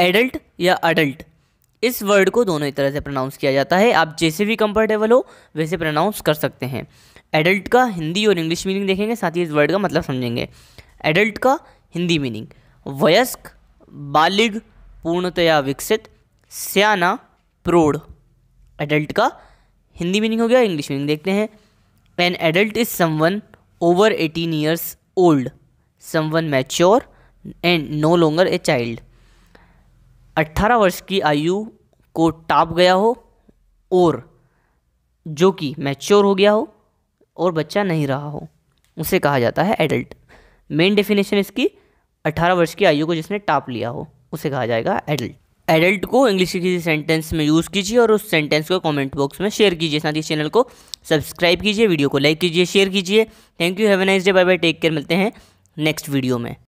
adult या adult इस word को दोनों ही तरह से प्रोनाउंस किया जाता है आप जैसे भी कंफर्टेबल हो वैसे प्रोनाउंस कर सकते हैं एडल्ट का हिंदी और इंग्लिश मीनिंग देखेंगे साथ ही इस वर्ड का मतलब समझेंगे एडल्ट का हिंदी मीनिंग वयस्क बालिग पूर्णतया विकसित स्याना प्रौढ़ एडल्ट का हिंदी मीनिंग हो गया इंग्लिश मीनिंग देखते हैं an adult is someone over eighteen years old someone mature and no longer a child 18 वर्ष की आयु को टाप गया हो और जो कि मैच्योर हो गया हो और बच्चा नहीं रहा हो उसे कहा जाता है एडल्ट मेन डेफिनेशन इसकी 18 वर्ष की आयु को जिसने टाप लिया हो उसे कहा जाएगा एडल्ट एडल्ट को इंग्लिश के किसी सेंटेंस में यूज़ कीजिए और उस सेंटेंस को कमेंट बॉक्स में शेयर कीजिए साथ ही चैनल को सब्सक्राइब कीजिए वीडियो को लाइक कीजिए शेयर कीजिए thank you have a nice day bye bye take care मिलते हैं नेक्स्ट वीडियो में